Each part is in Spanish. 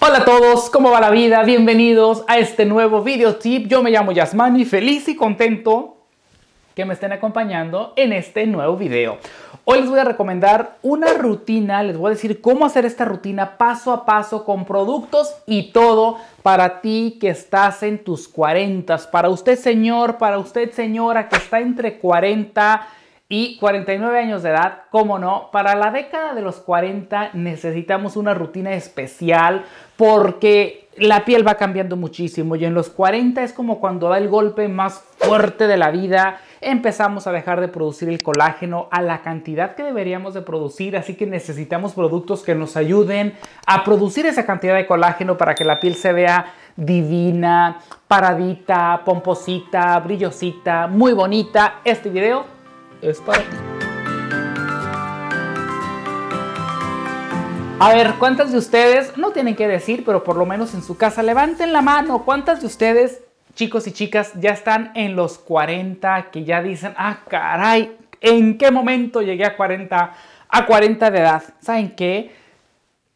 Hola a todos, ¿cómo va la vida? Bienvenidos a este nuevo video tip. Yo me llamo Yasmani, feliz y contento que me estén acompañando en este nuevo video. Hoy les voy a recomendar una rutina, les voy a decir cómo hacer esta rutina paso a paso con productos y todo para ti que estás en tus 40, para usted señor, para usted señora que está entre 40 y 49 años de edad, cómo no, para la década de los 40 necesitamos una rutina especial porque la piel va cambiando muchísimo y en los 40 es como cuando da el golpe más fuerte de la vida, empezamos a dejar de producir el colágeno a la cantidad que deberíamos de producir, así que necesitamos productos que nos ayuden a producir esa cantidad de colágeno para que la piel se vea divina, paradita, pomposita, brillosita, muy bonita. Este video es para ti. A ver, ¿cuántas de ustedes, no tienen que decir, pero por lo menos en su casa, levanten la mano, ¿cuántas de ustedes, chicos y chicas, ya están en los 40, que ya dicen, ah, caray, ¿en qué momento llegué a 40, a 40 de edad? ¿Saben qué?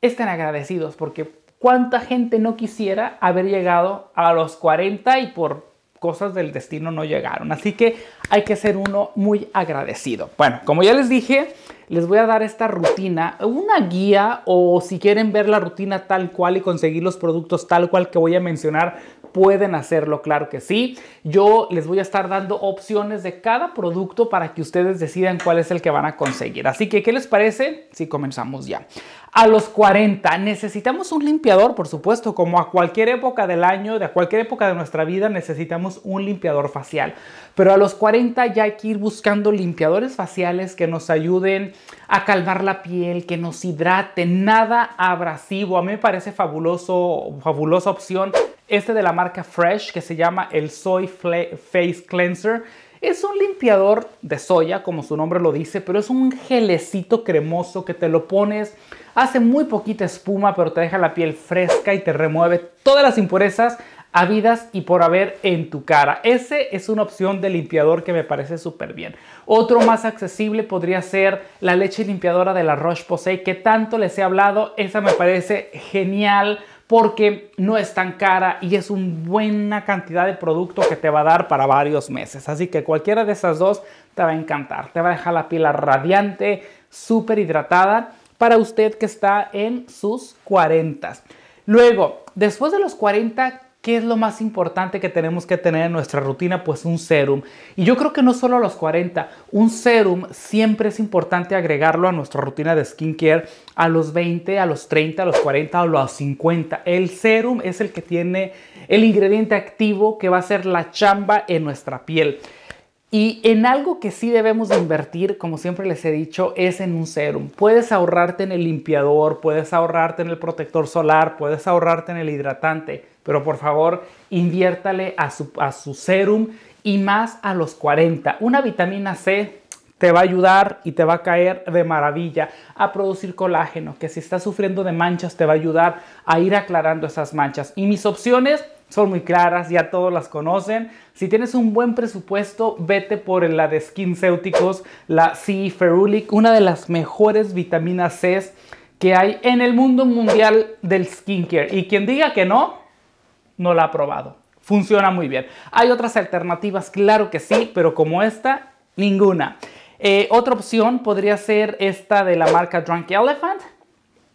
Están agradecidos porque cuánta gente no quisiera haber llegado a los 40 y por cosas del destino no llegaron. Así que hay que ser uno muy agradecido. Bueno, como ya les dije, les voy a dar esta rutina, una guía o si quieren ver la rutina tal cual y conseguir los productos tal cual que voy a mencionar pueden hacerlo, claro que sí. Yo les voy a estar dando opciones de cada producto para que ustedes decidan cuál es el que van a conseguir. Así que, ¿qué les parece si comenzamos ya? A los 40 necesitamos un limpiador, por supuesto, como a cualquier época del año, de cualquier época de nuestra vida necesitamos un limpiador facial. Pero a los 40 ya hay que ir buscando limpiadores faciales que nos ayuden a calmar la piel, que nos hidrate nada abrasivo. A mí me parece fabuloso, fabulosa opción este de la marca Fresh que se llama el Soy Face Cleanser. Es un limpiador de soya, como su nombre lo dice, pero es un gelecito cremoso que te lo pones, hace muy poquita espuma, pero te deja la piel fresca y te remueve todas las impurezas habidas y por haber en tu cara. Ese es una opción de limpiador que me parece súper bien. Otro más accesible podría ser la leche limpiadora de la Roche-Posay, que tanto les he hablado. Esa me parece genial porque no es tan cara y es una buena cantidad de producto que te va a dar para varios meses. Así que cualquiera de esas dos te va a encantar. Te va a dejar la pila radiante, súper hidratada para usted que está en sus 40. Luego, después de los 40, ¿Qué es lo más importante que tenemos que tener en nuestra rutina? Pues un serum. Y yo creo que no solo a los 40, un serum siempre es importante agregarlo a nuestra rutina de skincare a los 20, a los 30, a los 40 o a los 50. El serum es el que tiene el ingrediente activo que va a ser la chamba en nuestra piel. Y en algo que sí debemos invertir, como siempre les he dicho, es en un serum. Puedes ahorrarte en el limpiador, puedes ahorrarte en el protector solar, puedes ahorrarte en el hidratante, pero por favor inviértale a su, a su serum y más a los 40. Una vitamina C te va a ayudar y te va a caer de maravilla a producir colágeno, que si estás sufriendo de manchas te va a ayudar a ir aclarando esas manchas. Y mis opciones, son muy claras, ya todos las conocen. Si tienes un buen presupuesto, vete por la de SkinCeuticals, la C Ferulic, una de las mejores vitaminas C que hay en el mundo mundial del skincare. Y quien diga que no, no la ha probado. Funciona muy bien. Hay otras alternativas, claro que sí, pero como esta, ninguna. Eh, otra opción podría ser esta de la marca Drunk Elephant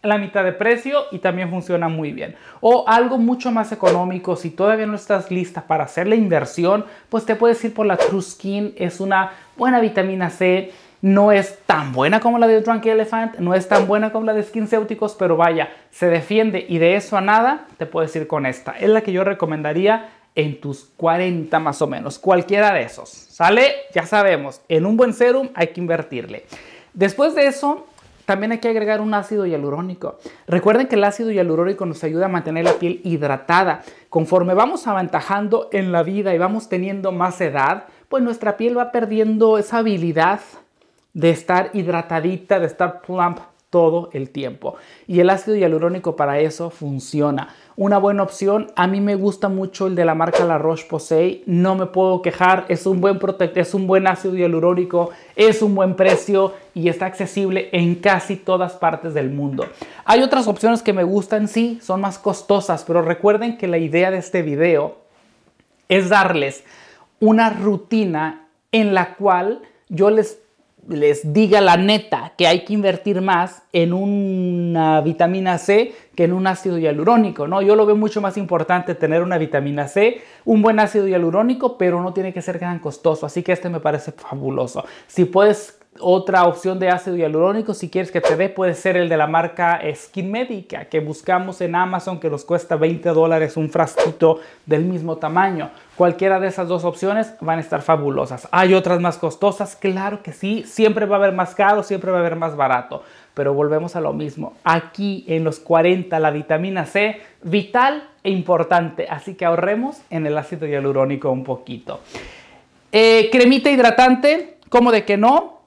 la mitad de precio y también funciona muy bien. O algo mucho más económico, si todavía no estás lista para hacer la inversión, pues te puedes ir por la True Skin, es una buena vitamina C, no es tan buena como la de Drunk Elephant, no es tan buena como la de Skinceuticals, pero vaya, se defiende y de eso a nada te puedes ir con esta. Es la que yo recomendaría en tus 40 más o menos, cualquiera de esos. ¿Sale? Ya sabemos, en un buen serum hay que invertirle. Después de eso, también hay que agregar un ácido hialurónico. Recuerden que el ácido hialurónico nos ayuda a mantener la piel hidratada. Conforme vamos avanzando en la vida y vamos teniendo más edad, pues nuestra piel va perdiendo esa habilidad de estar hidratadita, de estar plump, todo el tiempo. Y el ácido hialurónico para eso funciona. Una buena opción, a mí me gusta mucho el de la marca La Roche-Posay, no me puedo quejar, es un buen protector, es un buen ácido hialurónico, es un buen precio y está accesible en casi todas partes del mundo. Hay otras opciones que me gustan, sí, son más costosas, pero recuerden que la idea de este video es darles una rutina en la cual yo les les diga la neta que hay que invertir más en una vitamina C que en un ácido hialurónico, ¿no? Yo lo veo mucho más importante tener una vitamina C, un buen ácido hialurónico, pero no tiene que ser tan costoso, así que este me parece fabuloso. Si puedes otra opción de ácido hialurónico, si quieres que te dé, puede ser el de la marca Skin Medica, que buscamos en Amazon, que nos cuesta 20 dólares un frasquito del mismo tamaño. Cualquiera de esas dos opciones van a estar fabulosas. ¿Hay otras más costosas? Claro que sí. Siempre va a haber más caro, siempre va a haber más barato. Pero volvemos a lo mismo. Aquí en los 40 la vitamina C, vital e importante. Así que ahorremos en el ácido hialurónico un poquito. Eh, cremita hidratante, como de que no,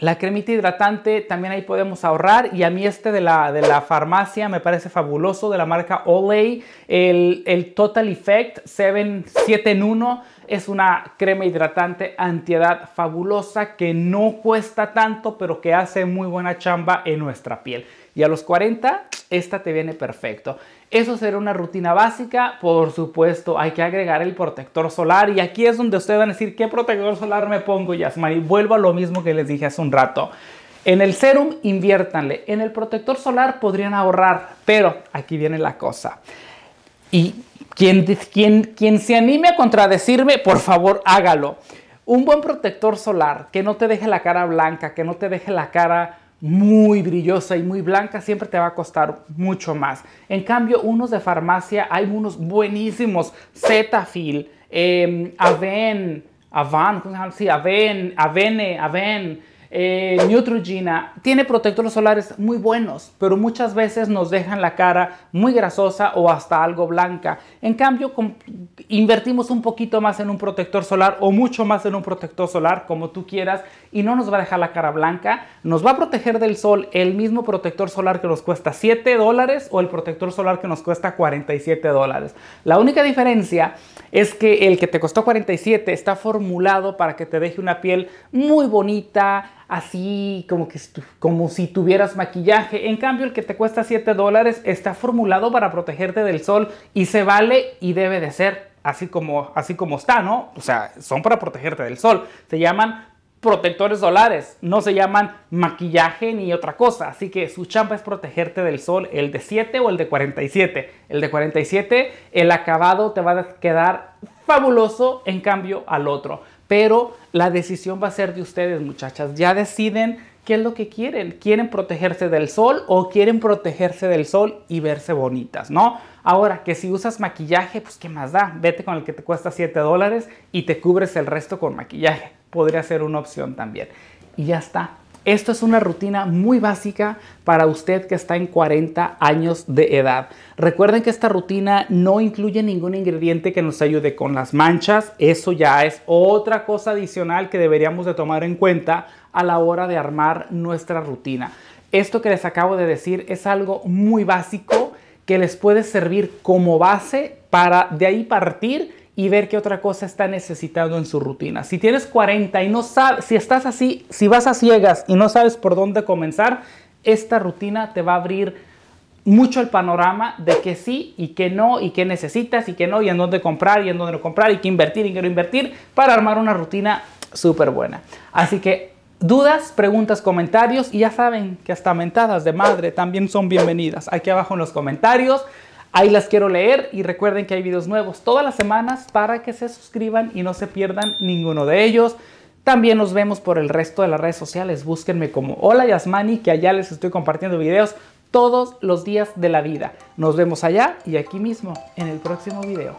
la cremita hidratante también ahí podemos ahorrar y a mí este de la, de la farmacia me parece fabuloso de la marca Olay. El, Total Effect 7, 7 en 1 es una crema hidratante antiedad fabulosa que no cuesta tanto pero que hace muy buena chamba en nuestra piel y a los 40 esta te viene perfecto. Eso será una rutina básica, por supuesto hay que agregar el protector solar y aquí es donde ustedes van a decir qué protector solar me pongo Yasmari. Vuelvo a lo mismo que les dije hace un rato. En el serum inviértanle, en el protector solar podrían ahorrar, pero aquí viene la cosa. Y quien, quien, quien se anime a contradecirme, por favor hágalo. Un buen protector solar que no te deje la cara blanca, que no te deje la cara muy brillosa y muy blanca siempre te va a costar mucho más. En cambio, unos de farmacia hay unos buenísimos, Zetafil, em, Aven, Avan, Sí, Aven, Avene, Aven. Eh, Neutrogena, tiene protectores solares muy buenos, pero muchas veces nos dejan la cara muy grasosa o hasta algo blanca. En cambio, invertimos un poquito más en un protector solar o mucho más en un protector solar, como tú quieras, y no nos va a dejar la cara blanca. Nos va a proteger del sol el mismo protector solar que nos cuesta 7 dólares o el protector solar que nos cuesta 47 dólares. La única diferencia es que el que te costó 47 está formulado para que te deje una piel muy bonita, así como, que, como si tuvieras maquillaje. En cambio, el que te cuesta 7 dólares está formulado para protegerte del sol y se vale y debe de ser así como, así como está, ¿no? O sea, son para protegerte del sol. Se llaman protectores solares, no se llaman maquillaje ni otra cosa. Así que su chamba es protegerte del sol, el de 7 o el de 47. El de 47, el acabado te va a quedar fabuloso en cambio al otro. Pero la decisión va a ser de ustedes, muchachas. Ya deciden qué es lo que quieren. ¿Quieren protegerse del sol o quieren protegerse del sol y verse bonitas, no? Ahora, que si usas maquillaje, pues qué más da. Vete con el que te cuesta 7 dólares y te cubres el resto con maquillaje. Podría ser una opción también. Y ya está. Esto es una rutina muy básica para usted que está en 40 años de edad. Recuerden que esta rutina no incluye ningún ingrediente que nos ayude con las manchas. Eso ya es otra cosa adicional que deberíamos de tomar en cuenta a la hora de armar nuestra rutina. Esto que les acabo de decir es algo muy básico que les puede servir como base para de ahí partir y ver qué otra cosa está necesitando en su rutina. Si tienes 40 y no sabes, si estás así, si vas a ciegas y no sabes por dónde comenzar, esta rutina te va a abrir mucho el panorama de que sí y que no y qué necesitas y qué no y en dónde comprar y en dónde no comprar y qué invertir y qué no invertir para armar una rutina súper buena. Así que dudas, preguntas, comentarios y ya saben que hasta mentadas de madre también son bienvenidas. Aquí abajo en los comentarios. Ahí las quiero leer y recuerden que hay videos nuevos todas las semanas para que se suscriban y no se pierdan ninguno de ellos. También nos vemos por el resto de las redes sociales. Búsquenme como Hola Yasmani, que allá les estoy compartiendo videos todos los días de la vida. Nos vemos allá y aquí mismo en el próximo video.